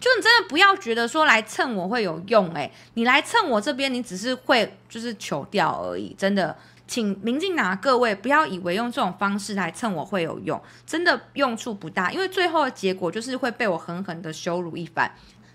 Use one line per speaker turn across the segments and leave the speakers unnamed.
就你真的不要觉得说来蹭我会有用哎，你来蹭我这边，你只是会就是求掉而已，真的，请民进党各位不要以为用这种方式来蹭我会有用，真的用处不大，因为最后的结果就是会被我狠狠的羞辱一番。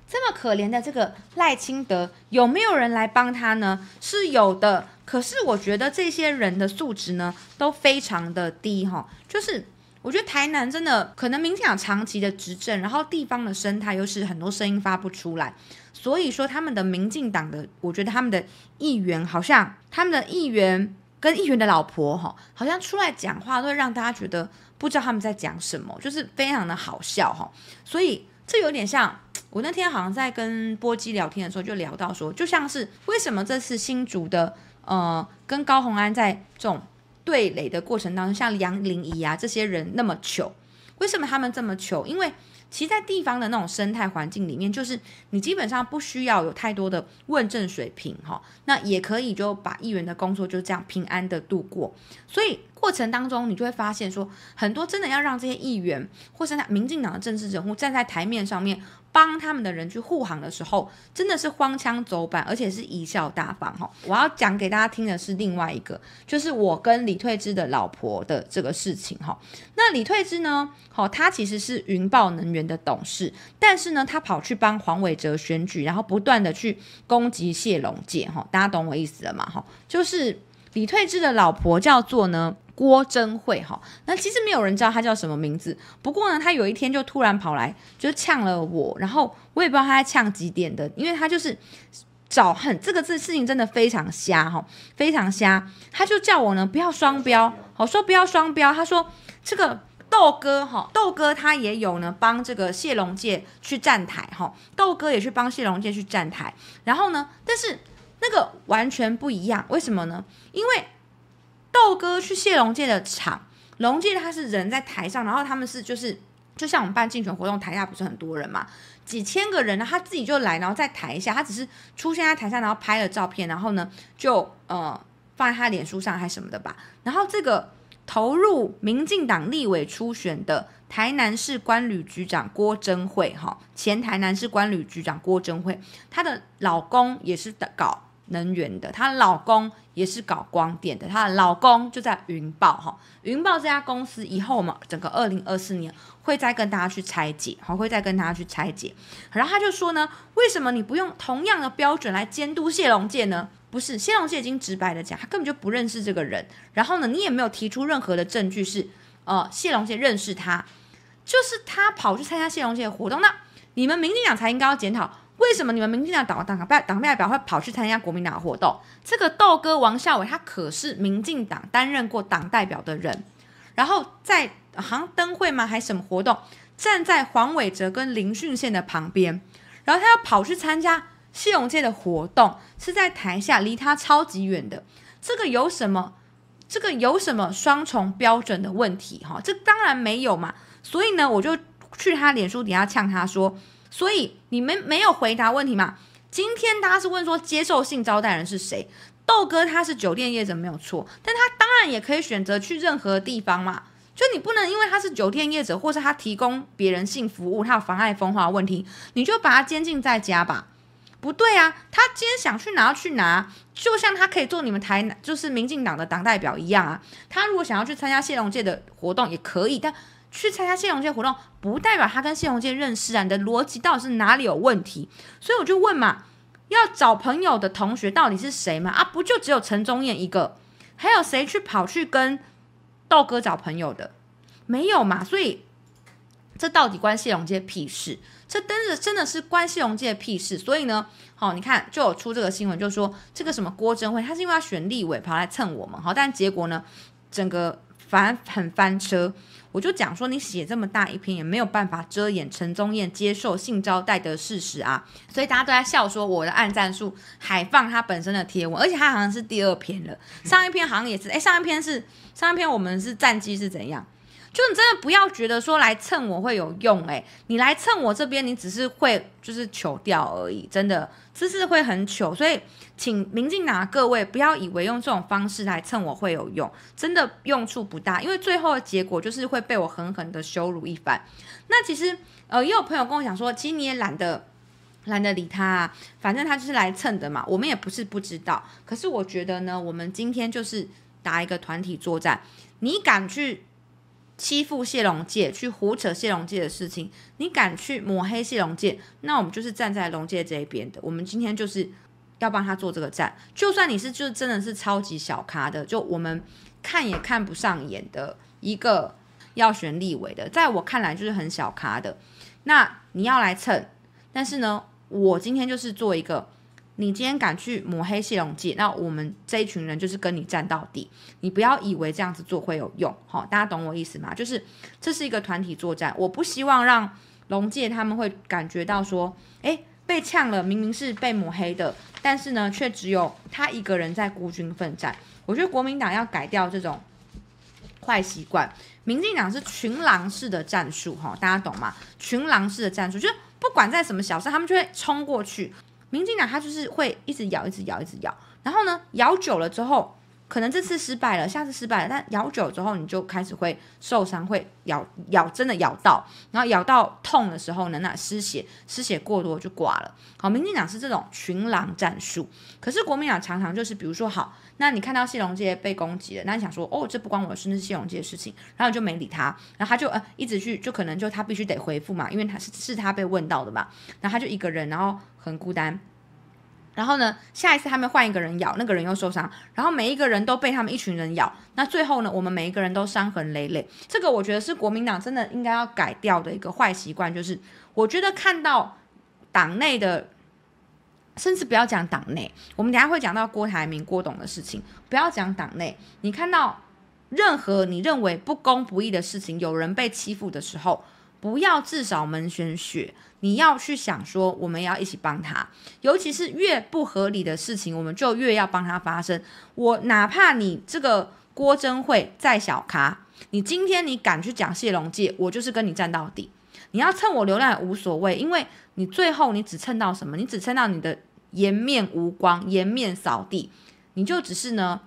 这么可怜的这个赖清德，有没有人来帮他呢？是有的，可是我觉得这些人的素质呢都非常的低哈，就是。我觉得台南真的可能民进党长期的执政，然后地方的生态又是很多声音发不出来，所以说他们的民进党的，我觉得他们的议员好像他们的议员跟议员的老婆哈，好像出来讲话都会让大家觉得不知道他们在讲什么，就是非常的好笑哈。所以这有点像我那天好像在跟波基聊天的时候就聊到说，就像是为什么这次新竹的呃跟高红安在这种。对垒的过程当中，像杨绫怡啊这些人那么糗，为什么他们这么糗？因为其实在地方的那种生态环境里面，就是你基本上不需要有太多的问政水平，哈，那也可以就把议员的工作就这样平安的度过，所以。过程当中，你就会发现说，很多真的要让这些议员或是民进党的政治人物站在台面上面帮他们的人去护航的时候，真的是荒腔走板，而且是贻笑大方。哈，我要讲给大家听的是另外一个，就是我跟李退之的老婆的这个事情。哈，那李退之呢？哈，他其实是云豹能源的董事，但是呢，他跑去帮黄伟哲选举，然后不断的去攻击谢龙介。哈，大家懂我意思了吗？哈，就是李退之的老婆叫做呢？郭真慧哈，那其实没有人知道他叫什么名字。不过呢，他有一天就突然跑来，就呛了我，然后我也不知道他在呛几点的，因为他就是找很这个字事情真的非常瞎哈，非常瞎，他就叫我呢不要双标，好说不要双标。他说这个豆哥哈，豆哥他也有呢帮这个谢龙介去站台哈，豆哥也去帮谢龙介去站台，然后呢，但是那个完全不一样，为什么呢？因为。豆哥去谢龙介的场，龙介他是人在台上，然后他们是就是就像我们办竞选活动，台下不是很多人嘛，几千个人，呢，他自己就来，然后在台下，他只是出现在台上，然后拍了照片，然后呢就呃放在他脸书上还是什么的吧。然后这个投入民进党立委初选的台南市官旅局长郭贞惠，哈，前台南市官旅局长郭贞惠，她的老公也是搞。能源的，她老公也是搞光电的，她的老公就在云豹哈，云豹这家公司以后嘛，整个二零二四年会再跟大家去拆解，好，会再跟大家去拆解。然后他就说呢，为什么你不用同样的标准来监督谢龙介呢？不是，谢龙介已经直白的讲，他根本就不认识这个人。然后呢，你也没有提出任何的证据是，呃，谢龙介认识他，就是他跑去参加谢龙介的活动那你们民进党才应该要检讨。为什么你们民进党党代党代表会跑去参加国民党活动？这个豆哥王孝伟，他可是民进党担任过党代表的人，然后在好像灯会吗，还什么活动，站在黄伟哲跟林俊宪的旁边，然后他要跑去参加西隆街的活动，是在台下离他超级远的。这个有什么？这个有什么双重标准的问题？哈，这当然没有嘛。所以呢，我就去他脸书底下呛他说。所以你们没有回答问题嘛？今天他是问说接受性招待人是谁？豆哥他是酒店业者没有错，但他当然也可以选择去任何地方嘛。就你不能因为他是酒店业者，或是他提供别人性服务，他有妨碍风化问题，你就把他监禁在家吧。不对啊，他今天想去哪要去哪，就像他可以做你们台南就是民进党的党代表一样啊。他如果想要去参加谢龙介的活动也可以，但去参加谢龙介活动不代表他跟谢龙介认识啊。你的逻辑到底是哪里有问题？所以我就问嘛，要找朋友的同学到底是谁嘛？啊，不就只有陈宗彦一个，还有谁去跑去跟豆哥找朋友的？没有嘛，所以。这到底关谢龙介屁事？这真的真的是关谢荣介屁事。所以呢，好，你看就有出这个新闻，就说这个什么郭珍惠，他是因为要选立委跑来蹭我们，好，但结果呢，整个反很翻车。我就讲说，你写这么大一篇也没有办法遮掩陈宗彦接受性招待的事实啊。所以大家都在笑说我的暗战术海放他本身的贴文，而且他好像是第二篇了，上一篇好像也是，哎，上一篇是上一篇我们是战绩是怎样？就你真的不要觉得说来蹭我会有用哎，你来蹭我这边，你只是会就是糗掉而已，真的姿势会很糗。所以，请民进党各位不要以为用这种方式来蹭我会有用，真的用处不大，因为最后的结果就是会被我狠狠的羞辱一番。那其实呃也有朋友跟我讲说，其实你也懒得懒得理他，反正他就是来蹭的嘛，我们也不是不知道。可是我觉得呢，我们今天就是打一个团体作战，你敢去？欺负谢龙介去胡扯谢龙介的事情，你敢去抹黑谢龙介，那我们就是站在龙介这一边的。我们今天就是要帮他做这个站，就算你是就真的是超级小咖的，就我们看也看不上眼的一个要选立委的，在我看来就是很小咖的，那你要来蹭，但是呢，我今天就是做一个。你今天敢去抹黑谢龙介，那我们这一群人就是跟你站到底。你不要以为这样子做会有用，好，大家懂我意思吗？就是这是一个团体作战，我不希望让龙介他们会感觉到说，诶，被呛了，明明是被抹黑的，但是呢，却只有他一个人在孤军奋战。我觉得国民党要改掉这种坏习惯，民进党是群狼式的战术，哈，大家懂吗？群狼式的战术就是不管在什么小事，他们就会冲过去。民进党他就是会一直咬，一直咬，一直咬，然后呢，咬久了之后。可能这次失败了，下次失败了，但咬久之后你就开始会受伤，会咬咬真的咬到，然后咬到痛的时候呢，那失血失血过多就挂了。好，民进党是这种群狼战术，可是国民党常常就是，比如说好，那你看到谢龙这些被攻击了，那你想说哦，这不关我的事，那是谢龙这些事情，然后就没理他，然后他就呃一直去，就可能就他必须得回复嘛，因为他是是他被问到的嘛，然后他就一个人，然后很孤单。然后呢，下一次他们换一个人咬，那个人又受伤。然后每一个人都被他们一群人咬，那最后呢，我们每一个人都伤痕累累。这个我觉得是国民党真的应该要改掉的一个坏习惯，就是我觉得看到党内的，甚至不要讲党内，我们等下会讲到郭台铭、郭董的事情，不要讲党内，你看到任何你认为不公不义的事情，有人被欺负的时候。不要至少门选血，你要去想说，我们要一起帮他。尤其是越不合理的事情，我们就越要帮他发生。我哪怕你这个郭真慧再小咖，你今天你敢去讲谢龙记，我就是跟你站到底。你要蹭我流量也无所谓，因为你最后你只蹭到什么？你只蹭到你的颜面无光，颜面扫地，你就只是呢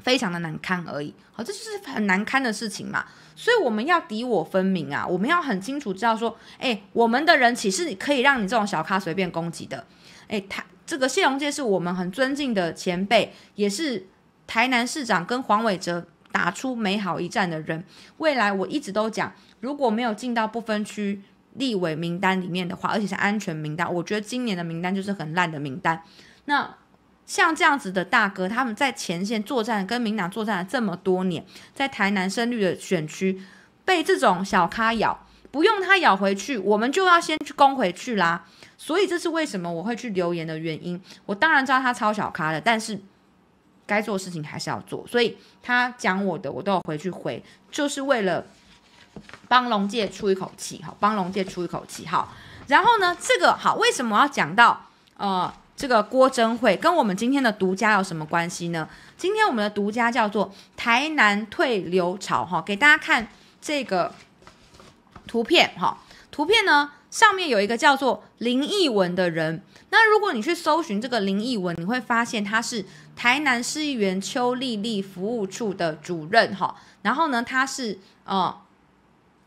非常的难堪而已。好，这就是很难堪的事情嘛。所以我们要敌我分明啊！我们要很清楚知道说，哎，我们的人岂是可以让你这种小咖随便攻击的？哎，他这个谢荣界是我们很尊敬的前辈，也是台南市长跟黄伟哲打出美好一战的人。未来我一直都讲，如果没有进到不分区立委名单里面的话，而且是安全名单，我觉得今年的名单就是很烂的名单。那像这样子的大哥，他们在前线作战，跟民党作战了这么多年，在台南深率的选区，被这种小咖咬，不用他咬回去，我们就要先去攻回去啦。所以这是为什么我会去留言的原因。我当然知道他超小咖的，但是该做事情还是要做，所以他讲我的，我都要回去回，就是为了帮龙界出一口气，哈，帮龙界出一口气，好。然后呢，这个好，为什么要讲到呃？这个郭真慧跟我们今天的独家有什么关系呢？今天我们的独家叫做台南退流潮，哈，给大家看这个图片，哈，图片呢上面有一个叫做林义文的人。那如果你去搜寻这个林义文，你会发现他是台南市议员邱丽丽服务处的主任，哈，然后呢他是嗯。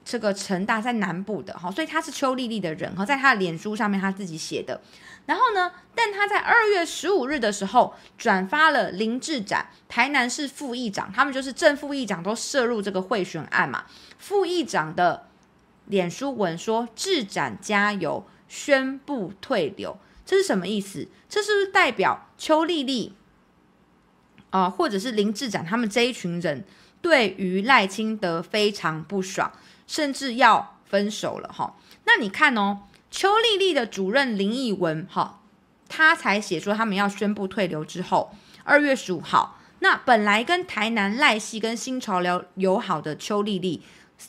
这个陈大在南部的哈，所以他是邱丽丽的人哈，在他的脸书上面他自己写的。然后呢，但他在二月十五日的时候转发了林志展，台南市副议长，他们就是正副议长都涉入这个贿选案嘛。副议长的脸书文说，志展加油，宣布退流，这是什么意思？这是不是代表邱丽丽啊，或者是林志展他们这一群人？对于赖清德非常不爽，甚至要分手了哈。那你看哦，邱丽丽的主任林奕文哈，他才写说他们要宣布退流之后，二月十五号，那本来跟台南赖系跟新潮流友好的邱丽丽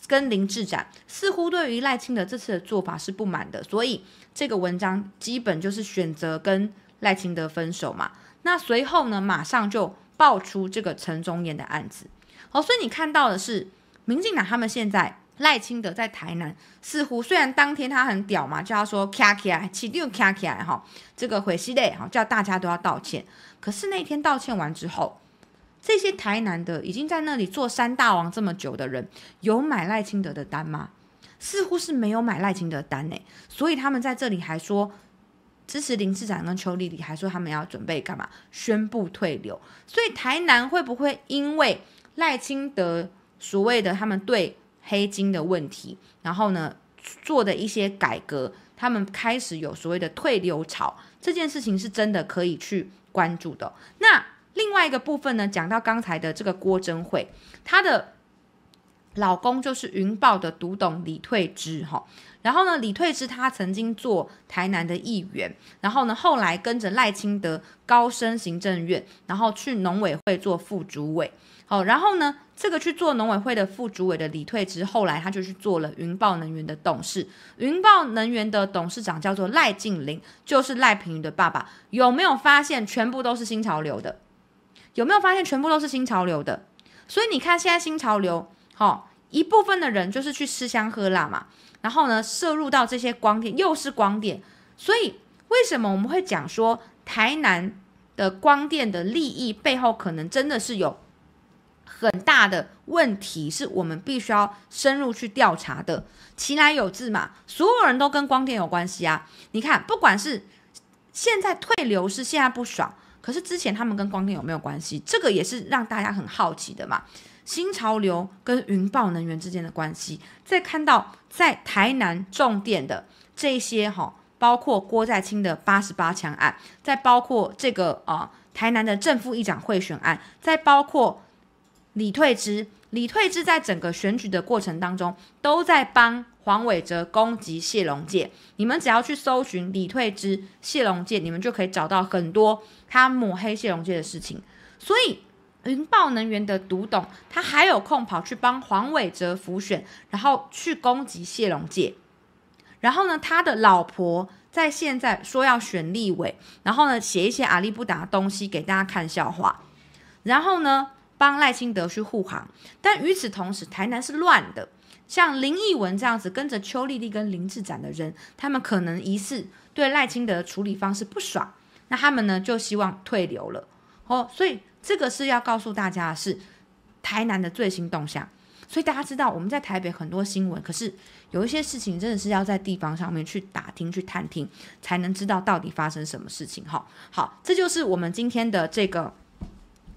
跟林志展，似乎对于赖清德这次的做法是不满的，所以这个文章基本就是选择跟赖清德分手嘛。那随后呢，马上就爆出这个陈忠衍的案子。哦，所以你看到的是，民进党他们现在赖清德在台南，似乎虽然当天他很屌嘛，叫他说卡起来，起立卡起来哈，这个回西泪哈，叫大家都要道歉。可是那天道歉完之后，这些台南的已经在那里做山大王这么久的人，有买赖清德的单吗？似乎是没有买赖清德的单诶。所以他们在这里还说支持林市长跟邱立立，还说他们要准备干嘛？宣布退流。所以台南会不会因为？赖清德所谓的他们对黑金的问题，然后呢做的一些改革，他们开始有所谓的退流潮，这件事情是真的可以去关注的。那另外一个部分呢，讲到刚才的这个郭珍惠，他的。老公就是云豹的独董李退之哈，然后呢，李退之他曾经做台南的议员，然后呢，后来跟着赖清德高升行政院，然后去农委会做副主委，好，然后呢，这个去做农委会的副主委的李退之，后来他就去做了云豹能源的董事。云豹能源的董事长叫做赖静玲，就是赖平的爸爸。有没有发现全部都是新潮流的？有没有发现全部都是新潮流的？所以你看现在新潮流，好。一部分的人就是去吃香喝辣嘛，然后呢摄入到这些光电又是光电，所以为什么我们会讲说台南的光电的利益背后可能真的是有很大的问题，是我们必须要深入去调查的。其来有自嘛，所有人都跟光电有关系啊。你看，不管是现在退流是现在不爽，可是之前他们跟光电有没有关系，这个也是让大家很好奇的嘛。新潮流跟云豹能源之间的关系，再看到在台南重点的这些哈，包括郭在清的八十八强案，再包括这个啊台南的正副议长贿选案，再包括李退之，李退之在整个选举的过程当中，都在帮黄伟哲攻击谢龙介。你们只要去搜寻李退之、谢龙介，你们就可以找到很多他抹黑谢龙介的事情，所以。云豹能源的独董，他还有空跑去帮黄伟哲辅选，然后去攻击谢龙介，然后呢，他的老婆在现在说要选立委，然后呢，写一些阿立不达的东西给大家看笑话，然后呢，帮赖清德去护航。但与此同时，台南是乱的，像林奕文这样子跟着邱丽丽跟林志展的人，他们可能疑似对赖清德的处理方式不爽，那他们呢就希望退流了哦，所以。这个是要告诉大家的是台南的最新动向，所以大家知道我们在台北很多新闻，可是有一些事情真的是要在地方上面去打听、去探听，才能知道到底发生什么事情。哈，好，这就是我们今天的这个，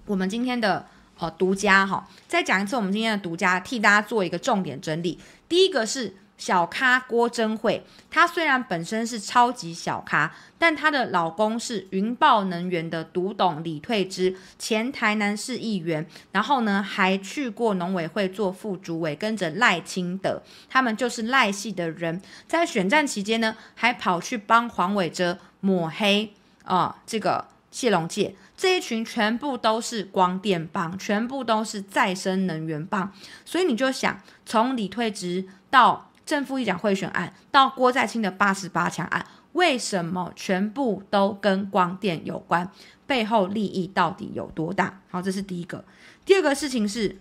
我们今天的呃独家哈，再讲一次我们今天的独家，替大家做一个重点整理。第一个是。小咖郭珍惠，她虽然本身是超级小咖，但她的老公是云豹能源的独董李退之，前台南市议员，然后呢还去过农委会做副主委，跟着赖清德，他们就是赖系的人，在选战期间呢还跑去帮黄伟哲抹黑啊，这个谢龙介这一群全部都是光电棒，全部都是再生能源棒，所以你就想从李退之到正副议长贿选案到郭在清的八十八强案，为什么全部都跟光电有关？背后利益到底有多大？好，这是第一个。第二个事情是，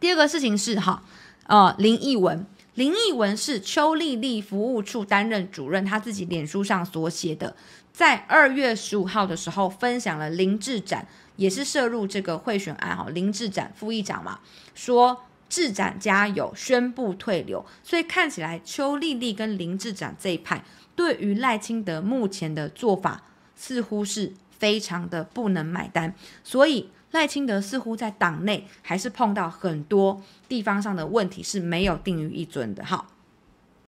第二个事情是哈，呃，林奕文，林奕文是邱丽丽服务处担任主任，他自己脸书上所写的，在二月十五号的时候分享了林志展，也是涉入这个贿选案哈，林志展副议长嘛，说。智展家有宣布退流，所以看起来邱丽丽跟林智展这一派对于赖清德目前的做法似乎是非常的不能买单，所以赖清德似乎在党内还是碰到很多地方上的问题是没有定于一尊的。好。